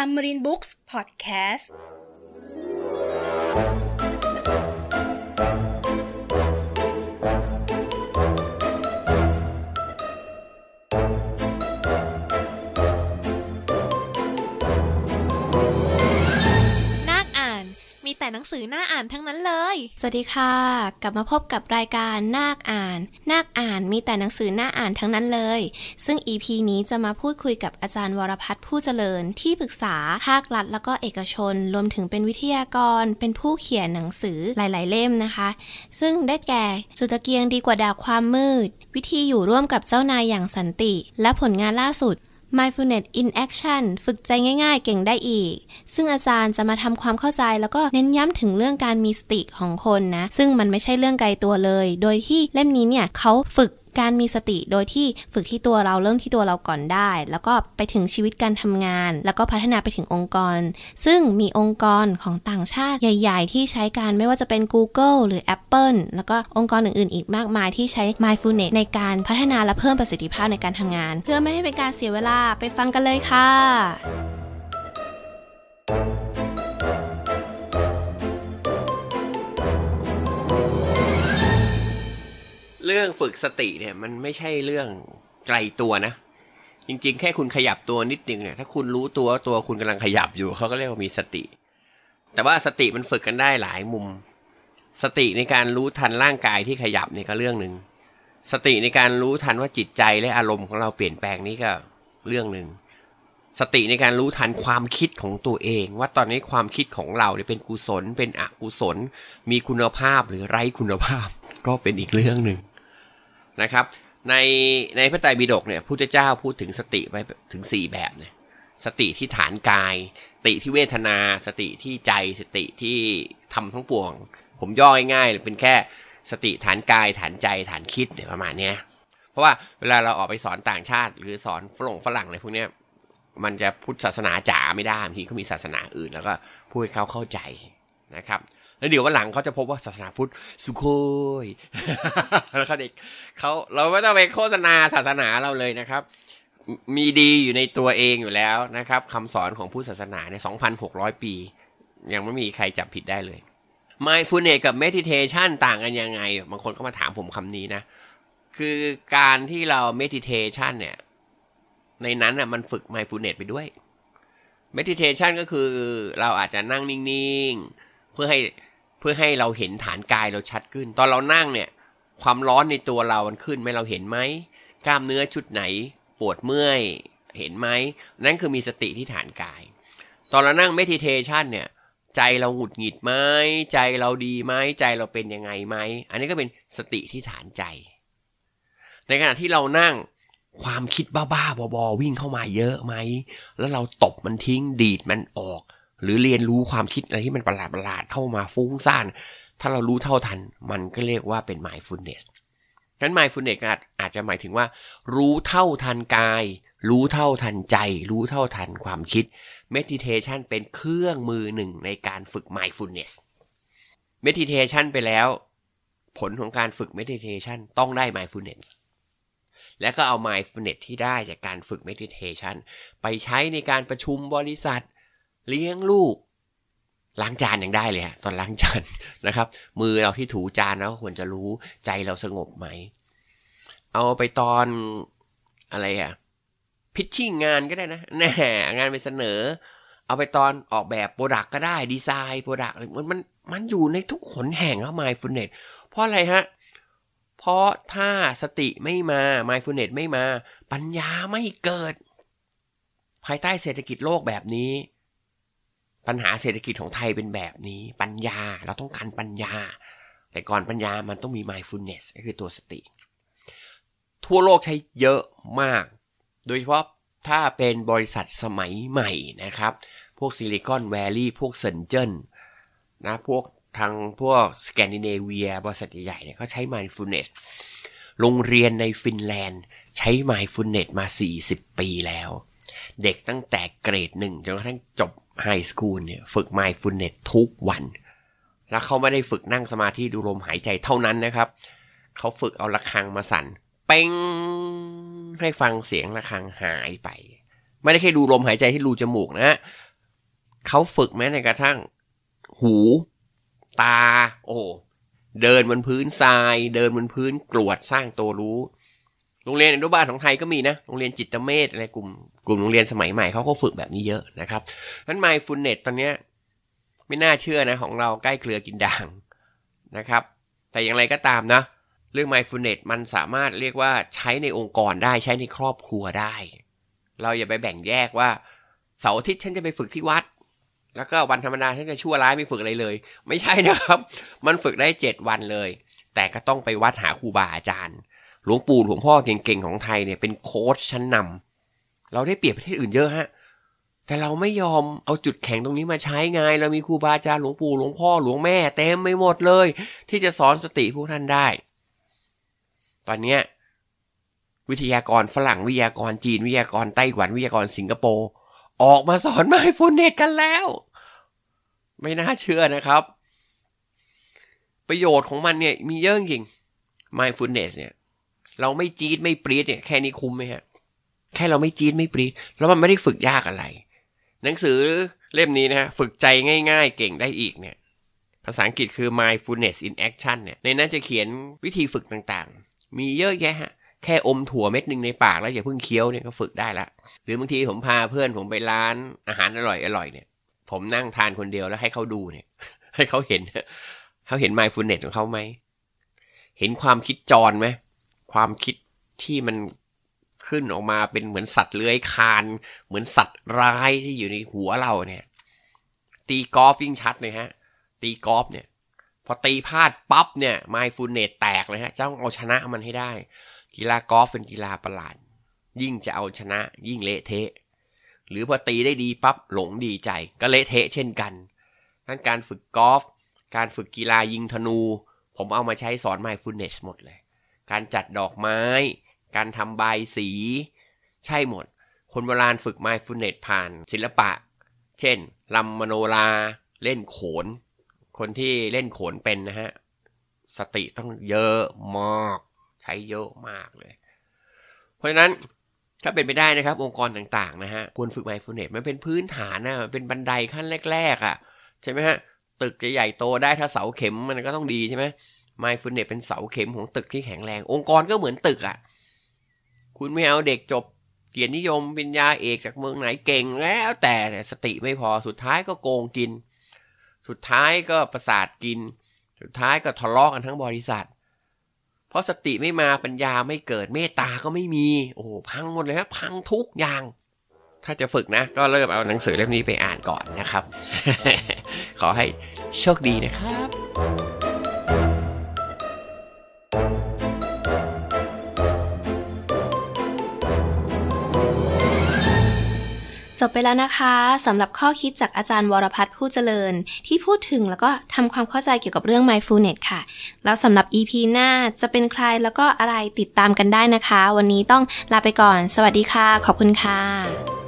Amarin Books Podcast หนังสือหน้าอ่านทั้งนั้นเลย สวัสดีค่ะ กลับมาพบกับรายการนาคอ่าน นาคอ่านมีแต่หนังสือหน้าอ่านทั้งนั้นเลย ซึ่ง EP นี้จะมาพูดคุยกับอาจารย์วรพัฒน์ผู้เจริญที่ปรึกษา ภาครัฐแล้วก็เอกชน รวมถึงเป็นวิทยากรเป็นผู้เขียนหนังสือหลาย ๆ เล่มนะคะ ซึ่งได้แก่จุดเกียงดีกว่าดาวความมืด วิธีอยู่ร่วมกับเจ้านายอย่างสันติ และผลงานล่าสุด Mindfulness in Action ฝึกใจง่ายๆเก่งได้อีก ซึ่งอาจารย์จะมาทำความเข้าใจแล้วก็เน้นย้ำถึงเรื่องการมีสติของคนนะ ซึ่งมันไม่ใช่เรื่องไกลตัวเลย โดยที่เล่มนี้เนี่ยเขาฝึกการมีสติโดยที่ฝึกที่ตัวเราเริ่มที่ตัวเราก่อนได้ แล้วก็ไปถึงชีวิตการทำงาน แล้วก็พัฒนาไปถึงองค์กร ซึ่งมีองค์กรของต่างชาติใหญ่ๆที่ใช้การไม่ว่าจะเป็น Google หรือ Apple แล้วก็องค์กรอื่นๆอีกมากมายที่ใช้ mindfulness ในการพัฒนาและเพิ่มประสิทธิภาพในการทำงาน เพื่อไม่ให้เป็นการเสียเวลาไปฟังกันเลยค่ะรื่องฝึกสติเนี่ยมันไม่ใช่เรื่องไกลตัวนะ จริงๆ แค่คุณขยับตัวนิดนึงเนี่ย ถ้าคุณรู้ตัวตัวคุณกำลังขยับอยู่เขาก็เรียกว่ามีสติ แต่ว่าสติมันฝึกกันได้หลายมุม สติในการรู้ทันร่างกายที่ขยับนี่ก็เรื่องหนึ่ง สติในการรู้ทันว่าจิตใจและอารมณ์ของเราเปลี่ยนแปลงนี่ก็เรื่องหนึ่งสติในการรู้ทันความคิดของตัวเอง ว่าตอนนี้ความคิดของเราเนี่ยเป็นกุศลเป็นอกุศลมีคุณภาพหรือไร้คุณภาพก็เป็นอีกเรื่องหนึ่งนะครับในในพระไตรปิฎกเนี่ยพทธเจ้าพูดถึงสติไปถึง 4 แบบเนี่ยสติที่ฐานกายสติที่เวทนา สติที่ใจสติที่ทำทั้งปวง ผมย่อง่ายๆเป็นแค่สติฐานกายฐานใจฐานคิดเนี่ยประมาณนี้เพราะว่าเวลาเราออกไปสอนต่างชาติ หรือสอนฝรั่งฝรั่งอะไรพวกเนี้ยมันจะพูดศาสนาจ๋าไม่ได้ทีเขามีศาสนาอื่นแล้วก็พูดให้เขาเข้าใจนะครับแล้วเดี๋ยววันหลังเขาจะพบว่าศาสนาพุทธสุโคยแล้วเขาเด็กเขาเราไม่ต้องไปโฆษณาศาสนาเราเลยนะครับ มีดีอยู่ในตัวเองอยู่แล้วนะครับคำสอนของผู้ศาสนาเนี่ย2,600 ปี ยังไม่มีใครจับผิดได้เลย mindfulness กับ meditation ต่างกันยังไง บางคนก็มาถามผมคำนี้นะ คือการที่เรา meditation เนี่ย ในนั้นอ่ะมันฝึก mindfulness ไปด้วย meditation ก็คือเราอาจจะนั่งนิ่งๆ เพื่อให้เพื่อให้เราเห็นฐานกายเราชัดขึ้น ตอนเรานั่งเนี่ยความร้อนในตัวเรามันขึ้นไหมเราเห็นไหม กล้ามเนื้อชุดไหนปวดเมื่อยเห็นไหม นั่นคือมีสติที่ฐานกาย ตอนเรานั่งเมดิเทชันเนี่ยใจเราหงุดหงิดไหมใจเราดีไหมใจเราเป็นยังไงไหม อันนี้ก็เป็นสติที่ฐานใจ ในขณะที่เรานั่งความคิดบ้าๆบอๆวิ่งเข้ามาเยอะไหม แล้วเราตบมันทิ้งดีดมันออกหรือเรียนรู้ความคิดอะไรที่มันประหลาดประหลาดเข้ามาฟุ้งซ่าน ถ้าเรารู้เท่าทัน มันก็เรียกว่าเป็น mindfulness งั้น mindfulness อาจอาจจะหมายถึงว่ารู้เท่าทันกาย รู้เท่าทันใจ รู้เท่าทันความคิด meditation เป็นเครื่องมือหนึ่งในการฝึก mindfulness meditation ไปแล้ว ผลของการฝึก meditation ต้องได้ mindfulness และก็เอา mindfulness ที่ได้จากการฝึก meditation ไปใช้ในการประชุมบริษัทเลี้ยงลูกล้างจานยังได้เลยฮะ ตอนล้างจานนะครับ มือเราที่ถูจานเราควรจะรู้ใจเราสงบไหม เอาไปตอนอะไรอะพิชชิ่งงานก็ได้นะแหน่งานไปเสนอ เอาไปตอนออกแบบโปรดักก็ได้ ดีไซน์โปรดักมันมันมันอยู่ในทุกขนแห่งเอ้วม i ฟูเน l เพราะอะไรฮะ เพราะถ้าสติไม่มาไมฟูเนตไม่มาปัญญาไม่เกิด ภายใต้เศรษฐกิจโลกแบบนี้ปัญหาเศรษฐกิจของไทยเป็นแบบนี้ปัญญาเราต้องการปัญญา แต่ก่อนปัญญามันต้องมี mindfulness ก็คือตัวสติ ทั่วโลกใช้เยอะมาก โดยเฉพาะถ้าเป็นบริษัทสมัยใหม่นะครับ พวกซิลิคอนแวลลี่พวกเซนเจนนะ พวกทางพวกสแกนดิเนเวียบริษัทใหญ่ๆเนี่ยเขาใช้ mindfulness โรงเรียนในฟินแลนด์ ใช้ mindfulness มา 40 ปีแล้ว เด็กตั้งแต่เกรดหนึ่งจนกระทั่งจบไฮสคูลเนี่ยฝึกไมฟู f เนตทุกวัน แล้วเขาไม่ได้ฝึกนั่งสมาธิดูลมหายใจเท่านั้นนะครับ เขาฝึกเอาระฆังมาสั่นเป้งให้ฟังเสียงระฆังหายไป ไม่ได้แค่ดูลมหายใจที่รูจมูกนะฮะเขาฝึกแม้ในกระทั่ง หูตาโอ้ เดินบนพื้นทราย เดินบนพื้นกรวดสร้างตัวรู้โรงเรียนอนุบาลของไทยก็มีนะโรงเรียนจิตเมธอะไรกลุ่มกลุ่มโรงเรียนสมัยใหม่เขาก็ฝึกแบบนี้เยอะนะครับนั้นไมฟู f เน็ตตอนเนี้ยไม่น่าเชื่อนะ ของเราใกล้เกลือกินด่างนะครับ แต่อย่างไรก็ตามนะ เรื่อง mindfulness มันสามารถเรียกว่าใช้ในองค์กรได้ใช้ในครอบครัวได้ เราอย่าไปแบ่งแยกว่าเสาร์อาทิตย์ฉันจะไปฝึกที่วัด แล้วก็วันธรรมดาฉันจะชั่วร้ายไม่ฝึกอะไรเลย ไม่ใช่นะครับ มันฝึกได้7วันเลย แต่ก็ต้องไปวัดหาครูบาอาจารย์หลวงปู่หลวงพ่อเก่งๆ ของไทยเนี่ย เป็นโค้ชชั้นนำ เราได้เปรียบประเทศอื่นเยอะฮะ แต่เราไม่ยอมเอาจุดแข็งตรงนี้มาใช้ไง เรามีครูบาอาจารย์หลวงปู่หลวงพ่อ หลวงแม่ เต็มไปหมดเลย ที่จะสอนสติพวกท่านได้ ตอนเนี้ยวิทยากรฝรั่งวิทยากรจีนวิทยากรไต้หวัน วิทยากรสิงคโปร์ ออกมาสอนไมฟตเนตกันแล้ว ไม่น่าเชื่อนะครับ ประโยชน์ของมันเนี่ยมีเยอะจริง mindfulness เนี่ยเราไม่จี๊ดไม่ปรี๊ดเนี่ย แค่นี้คุ้มไหมฮะ แค่เราไม่จี๊ดไม่ปรี๊ดแล้วมันไม่ได้ฝึกยากอะไร หนังสือเล่มนี้นะฮะฝึกใจง่ายๆเก่งได้อีกเนี่ย ภาษาอังกฤษคือ mindfulness in action เนี่ย ในนั้นจะเขียนวิธีฝึกต่างๆ มีเยอะแยะฮะ แค่อมถั่วเม็ดหนึ่งในปากแล้วอย่าเพิ่งเคี้ยวเนี่ย ก็ฝึกได้ละหรือบางทีผมพาเพื่อนผมไปร้านอาหารอร่อยอร่อยเนี่ย ผมนั่งทานคนเดียวแล้วให้เขาดูเนี่ยให้เขาเห็นเขาเห็น mindfulness ของเขาไหม เห็นความคิดจรไหมความคิดที่มันขึ้นออกมาเป็นเหมือนสัตว์เลื้อยคาน เหมือนสัตว์ร้ายที่อยู่ในหัวเราเนี่ยตีกอล์ฟยิ่งชัดเลยฮะตีกอล์ฟเนี่ยพอตีพลาดปั๊บเนี่ยไมฟูเนตแตกเลยฮะต้องเอาชนะมันให้ได้ กีฬากอล์ฟเป็นกีฬาประหลาดยิ่งจะเอาชนะยิ่งเละเทะหรือพอตีได้ดีปั๊บหลงดีใจก็เละเทะเช่นกันนั้นการฝึกกอล์ฟการฝึกกีฬายิงธนู ผมเอามาใช้สอนไมฟูเนตหมดเลยการจัดดอกไม้ การทำใบาสี ใช่หมด คนโบราณฝึกไมฟูเนตผ่านศิลปะ เช่นลำมโนรา เล่นโขน คนที่เล่นโขนเป็นนะฮะ สติต้องเยอะมาก ใช้เยอะมากเลย เพราะฉะนั้นถ้าเป็นไปได้นะครับ องค์กรต่าง ๆ นะฮะ ควรฝึกไมฟูเนตมันเป็นพื้นฐานนะมันเป็นบันไดขั้นแรก ๆอะ่ะ ใช่ไหมฮะ ตึกจะใหญ่โตได้ถ้าเสาเข็มมันก็ต้องดีใช่ไหมไม n ฟ f นเนเป็นเสาเข็มของตึกที่แข็งแรงองค์กรก็เหมือนตึกอะ่ะคุณไม่เอาเด็กจบเกียรตินิยมปัญญาเอกจากเมืองไหนเก่งแล้วแต่สติไม่พอสุดท้ายก็โกงกิน สุดท้ายก็ประสาทกิน สุดท้ายก็ทะเลาะกันทั้งบริษัท เพราะสติไม่มาปัญญาไม่เกิดเมตตาก็ไม่มี โอ้พังหมดเลยครับพังทุกอย่าง ถ้าจะฝึกนะก็เริ่มเอาหนังสือเล่มนี้ไปอ่านก่อนนะครับ ขอให้โชคดีนะครับจบไปแล้วนะคะสำหรับข้อคิดจากอาจารย์วรพัฒน์ผู้เจริญ ที่พูดถึงแล้วก็ทำความเข้าใจเกี่ยวกับเรื่อง mindfulness ค่ะ แล้วสำหรับ EP หน้าจะเป็นใครแล้วก็อะไรติดตามกันได้นะคะ วันนี้ต้องลาไปก่อน สวัสดีค่ะ ขอบคุณค่ะ